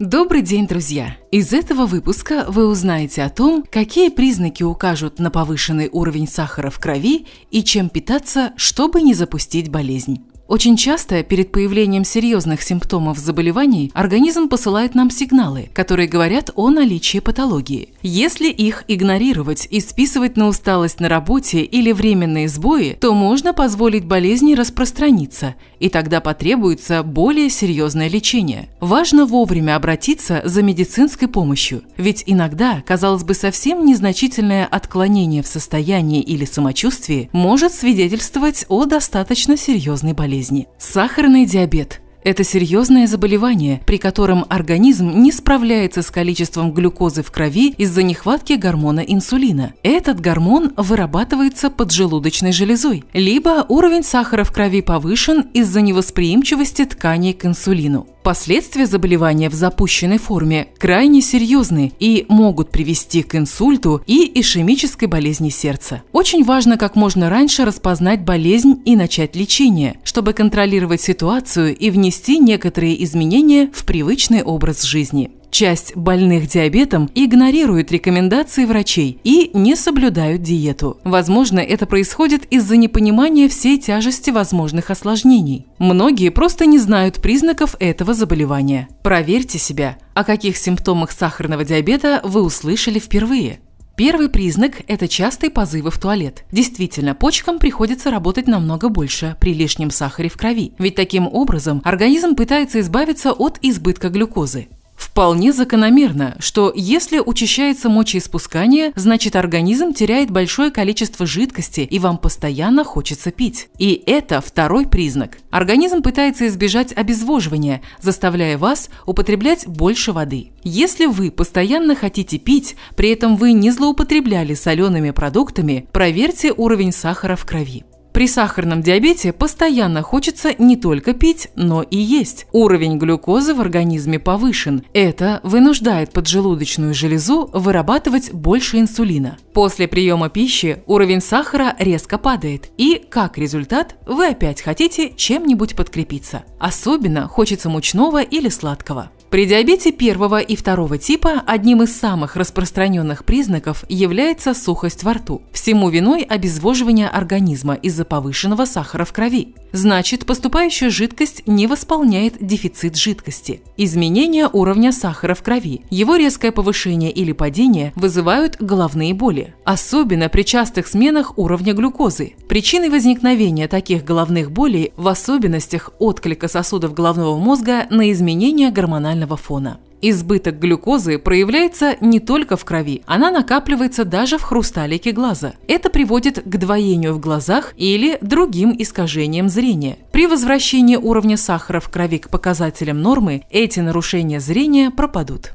Добрый день, друзья! Из этого выпуска вы узнаете о том, какие признаки укажут на повышенный уровень сахара в крови и чем питаться, чтобы не запустить болезнь. Очень часто перед появлением серьезных симптомов заболеваний организм посылает нам сигналы, которые говорят о наличии патологии. Если их игнорировать и списывать на усталость на работе или временные сбои, то можно позволить болезни распространиться, и тогда потребуется более серьезное лечение. Важно вовремя обратиться за медицинской помощью, ведь иногда, казалось бы, совсем незначительное отклонение в состоянии или самочувствии может свидетельствовать о достаточно серьезной болезни болезни – сахарный диабет – это серьезное заболевание, при котором организм не справляется с количеством глюкозы в крови из-за нехватки гормона инсулина. Этот гормон вырабатывается поджелудочной железой, либо уровень сахара в крови повышен из-за невосприимчивости тканей к инсулину. Последствия заболевания в запущенной форме крайне серьезны и могут привести к инсульту и ишемической болезни сердца. Очень важно как можно раньше распознать болезнь и начать лечение, чтобы контролировать ситуацию и внести внести некоторые изменения в привычный образ жизни. Часть больных диабетом игнорируют рекомендации врачей и не соблюдают диету. Возможно, это происходит из-за непонимания всей тяжести возможных осложнений. Многие просто не знают признаков этого заболевания. Проверьте себя, о каких симптомах сахарного диабета вы услышали впервые. Первый признак – это частые позывы в туалет. Действительно, почкам приходится работать намного больше при лишнем сахаре в крови, ведь таким образом организм пытается избавиться от избытка глюкозы. Вполне закономерно, что если учащается мочеиспускание, значит организм теряет большое количество жидкости и вам постоянно хочется пить. И это второй признак. Организм пытается избежать обезвоживания, заставляя вас употреблять больше воды. Если вы постоянно хотите пить, при этом вы не злоупотребляли солеными продуктами, проверьте уровень сахара в крови. При сахарном диабете постоянно хочется не только пить, но и есть. Уровень глюкозы в организме повышен. Это вынуждает поджелудочную железу вырабатывать больше инсулина. После приема пищи уровень сахара резко падает, и, как результат, вы опять хотите чем-нибудь подкрепиться. Особенно хочется мучного или сладкого. При диабете первого и второго типа одним из самых распространенных признаков является сухость во рту. Всему виной обезвоживание организма из-за повышенного сахара в крови. Значит, поступающая жидкость не восполняет дефицит жидкости. Изменение уровня сахара в крови, его резкое повышение или падение вызывают головные боли, особенно при частых сменах уровня глюкозы. Причиной возникновения таких головных болей в особенностях отклика сосудов головного мозга на изменения гормональной гормонального фона. Избыток глюкозы проявляется не только в крови, она накапливается даже в хрусталике глаза. Это приводит к двоению в глазах или другим искажениям зрения. При возвращении уровня сахара в крови к показателям нормы эти нарушения зрения пропадут.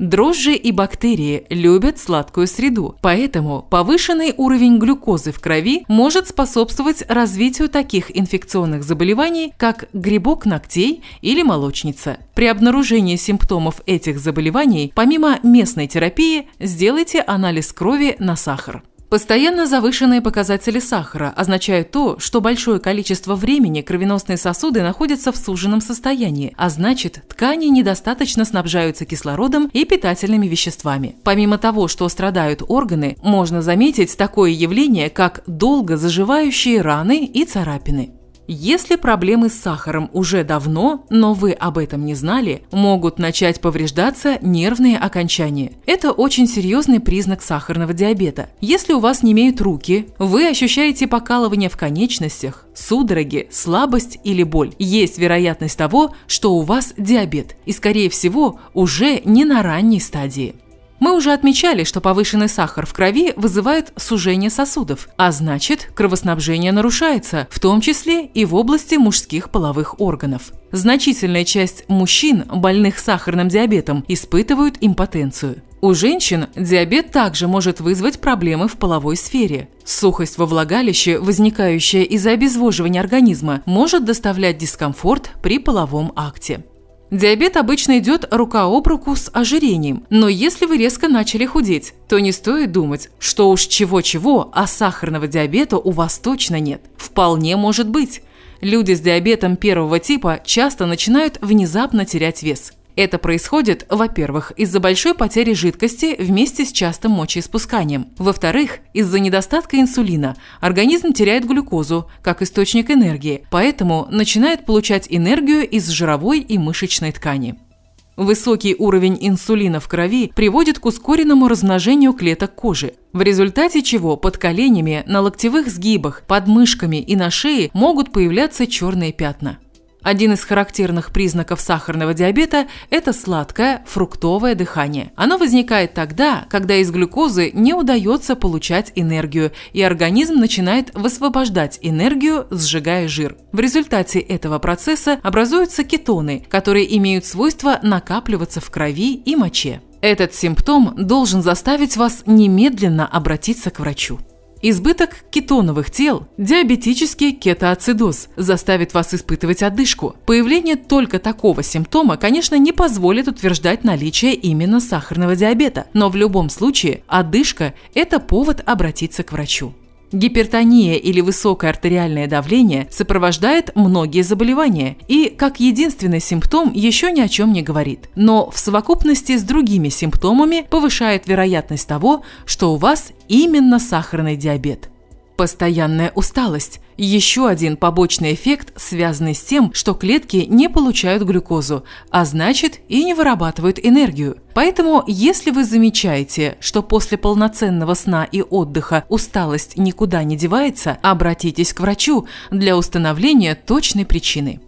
Дрожжи и бактерии любят сладкую среду, поэтому повышенный уровень глюкозы в крови может способствовать развитию таких инфекционных заболеваний, как грибок ногтей или молочница. При обнаружении симптомов этих заболеваний, помимо местной терапии, сделайте анализ крови на сахар. Постоянно завышенные показатели сахара означают то, что большое количество времени кровеносные сосуды находятся в суженном состоянии, а значит, ткани недостаточно снабжаются кислородом и питательными веществами. Помимо того, что страдают органы, можно заметить такое явление, как долго заживающие раны и царапины. Если проблемы с сахаром уже давно, но вы об этом не знали, могут начать повреждаться нервные окончания. Это очень серьезный признак сахарного диабета. Если у вас не имеют руки, вы ощущаете покалывание в конечностях, судороги, слабость или боль. Есть вероятность того, что у вас диабет и, скорее всего, уже не на ранней стадии. Мы уже отмечали, что повышенный сахар в крови вызывает сужение сосудов, а значит, кровоснабжение нарушается, в том числе и в области мужских половых органов. Значительная часть мужчин, больных сахарным диабетом, испытывают импотенцию. У женщин диабет также может вызвать проблемы в половой сфере. Сухость во влагалище, возникающая из-за обезвоживания организма, может доставлять дискомфорт при половом акте. Диабет обычно идет рука об руку с ожирением, но если вы резко начали худеть, то не стоит думать, что уж чего-чего, а сахарного диабета у вас точно нет. Вполне может быть. Люди с диабетом первого типа часто начинают внезапно терять вес – это происходит, во-первых, из-за большой потери жидкости вместе с частым мочеиспусканием. Во-вторых, из-за недостатка инсулина организм теряет глюкозу как источник энергии, поэтому начинает получать энергию из жировой и мышечной ткани. Высокий уровень инсулина в крови приводит к ускоренному размножению клеток кожи, в результате чего под коленями, на локтевых сгибах, под мышками и на шее могут появляться черные пятна. Один из характерных признаков сахарного диабета – это сладкое фруктовое дыхание. Оно возникает тогда, когда из глюкозы не удается получать энергию, и организм начинает высвобождать энергию, сжигая жир. В результате этого процесса образуются кетоны, которые имеют свойство накапливаться в крови и моче. Этот симптом должен заставить вас немедленно обратиться к врачу. Избыток кетоновых тел, диабетический кетоацидоз, заставит вас испытывать одышку. Появление только такого симптома, конечно, не позволит утверждать наличие именно сахарного диабета, но в любом случае одышка – это повод обратиться к врачу. Гипертония или высокое артериальное давление сопровождает многие заболевания и, как единственный симптом, еще ни о чем не говорит, но в совокупности с другими симптомами повышает вероятность того, что у вас именно сахарный диабет. Постоянная усталость – еще один побочный эффект, связанный с тем, что клетки не получают глюкозу, а значит и не вырабатывают энергию. Поэтому, если вы замечаете, что после полноценного сна и отдыха усталость никуда не девается, обратитесь к врачу для установления точной причины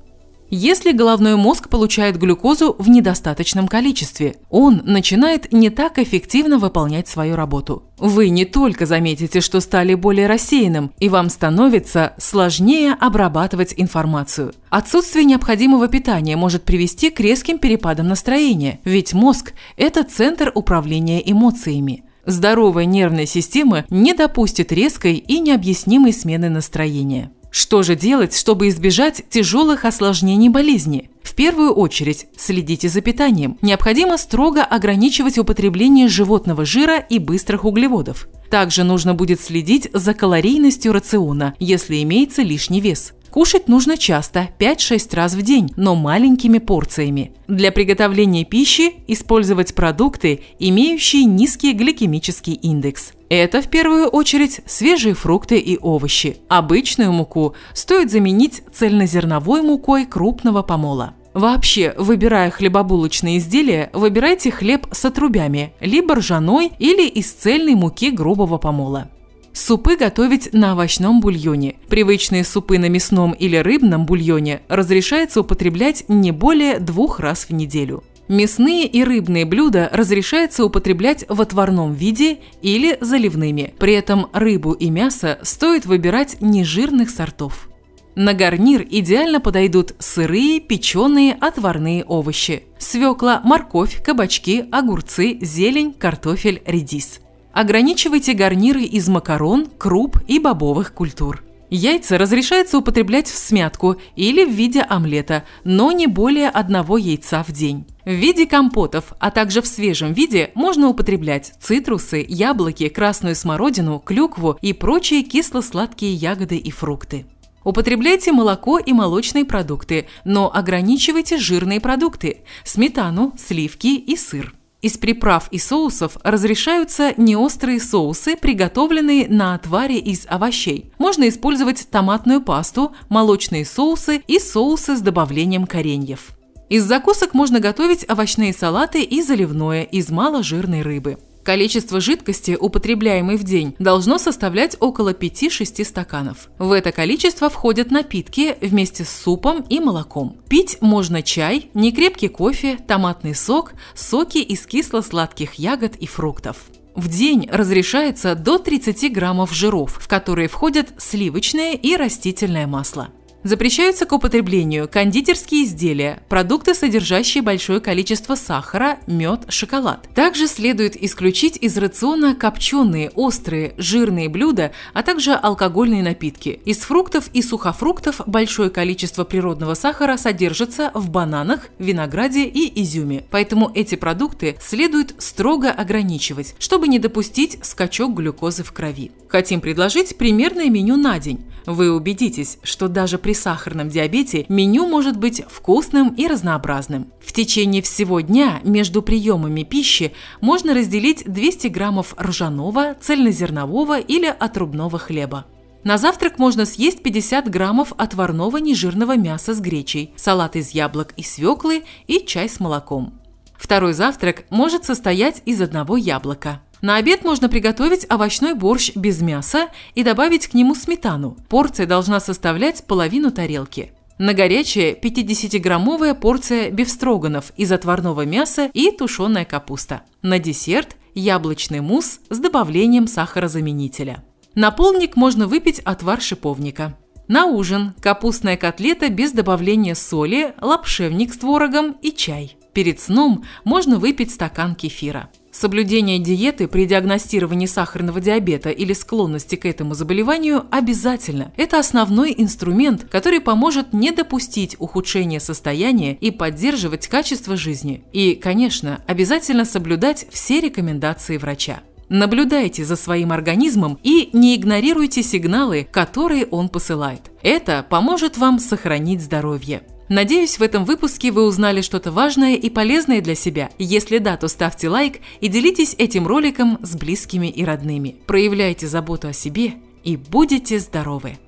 если головной мозг получает глюкозу в недостаточном количестве. Он начинает не так эффективно выполнять свою работу. Вы не только заметите, что стали более рассеянным, и вам становится сложнее обрабатывать информацию. Отсутствие необходимого питания может привести к резким перепадам настроения, ведь мозг – это центр управления эмоциями. Здоровая нервная система не допустит резкой и необъяснимой смены настроения. Что же делать, чтобы избежать тяжелых осложнений болезни? В первую очередь следите за питанием. Необходимо строго ограничивать употребление животного жира и быстрых углеводов. Также нужно будет следить за калорийностью рациона, если имеется лишний вес. Кушать нужно часто, 5-6 раз в день, но маленькими порциями. Для приготовления пищи использовать продукты, имеющие низкий гликемический индекс. Это в первую очередь свежие фрукты и овощи. Обычную муку стоит заменить цельнозерновой мукой крупного помола. Вообще, выбирая хлебобулочные изделия, выбирайте хлеб с отрубями, либо ржаной или из цельной муки грубого помола. Супы готовить на овощном бульоне. Привычные супы на мясном или рыбном бульоне разрешается употреблять не более двух раз в неделю. Мясные и рыбные блюда разрешается употреблять в отварном виде или заливными. При этом рыбу и мясо стоит выбирать нежирных сортов. На гарнир идеально подойдут сырые, печеные, отварные овощи. Свекла, морковь, кабачки, огурцы, зелень, картофель, редис. Ограничивайте гарниры из макарон, круп и бобовых культур. Яйца разрешается употреблять в смятку или в виде омлета, но не более одного яйца в день. В виде компотов, а также в свежем виде можно употреблять цитрусы, яблоки, красную смородину, клюкву и прочие кисло-сладкие ягоды и фрукты. Употребляйте молоко и молочные продукты, но ограничивайте жирные продукты – сметану, сливки и сыр. Из приправ и соусов разрешаются неострые соусы, приготовленные на отваре из овощей. Можно использовать томатную пасту, молочные соусы и соусы с добавлением кореньев. Из закусок можно готовить овощные салаты и заливное из маложирной рыбы. Количество жидкости, употребляемой в день, должно составлять около 5-6 стаканов. В это количество входят напитки вместе с супом и молоком. Пить можно чай, некрепкий кофе, томатный сок, соки из кисло-сладких ягод и фруктов. В день разрешается до 30 граммов жиров, в которые входят сливочное и растительное масло. Запрещаются к употреблению кондитерские изделия, продукты, содержащие большое количество сахара, мед, шоколад. Также следует исключить из рациона копченые, острые, жирные блюда, а также алкогольные напитки. Из фруктов и сухофруктов большое количество природного сахара содержится в бананах, винограде и изюме, поэтому эти продукты следует строго ограничивать, чтобы не допустить скачок глюкозы в крови. Хотим предложить примерное меню на день. Вы убедитесь, что даже при при сахарном диабете меню может быть вкусным и разнообразным. В течение всего дня между приемами пищи можно разделить 200 граммов ржаного, цельнозернового или отрубного хлеба. На завтрак можно съесть 50 граммов отварного нежирного мяса с гречей, салат из яблок и свеклы и чай с молоком. Второй завтрак может состоять из одного яблока. На обед можно приготовить овощной борщ без мяса и добавить к нему сметану. Порция должна составлять половину тарелки. На горячее 50-граммовая порция бифстроганов из отварного мяса и тушеная капуста. На десерт яблочный мусс с добавлением сахарозаменителя. На полник можно выпить отвар шиповника. На ужин капустная котлета без добавления соли, лапшевник с творогом и чай. Перед сном можно выпить стакан кефира. Соблюдение диеты при диагностировании сахарного диабета или склонности к этому заболеванию обязательно. Это основной инструмент, который поможет не допустить ухудшения состояния и поддерживать качество жизни. И, конечно, обязательно соблюдать все рекомендации врача. Наблюдайте за своим организмом и не игнорируйте сигналы, которые он посылает. Это поможет вам сохранить здоровье. Надеюсь, в этом выпуске вы узнали что-то важное и полезное для себя. Если да, то ставьте лайк и делитесь этим роликом с близкими и родными. Проявляйте заботу о себе и будете здоровы!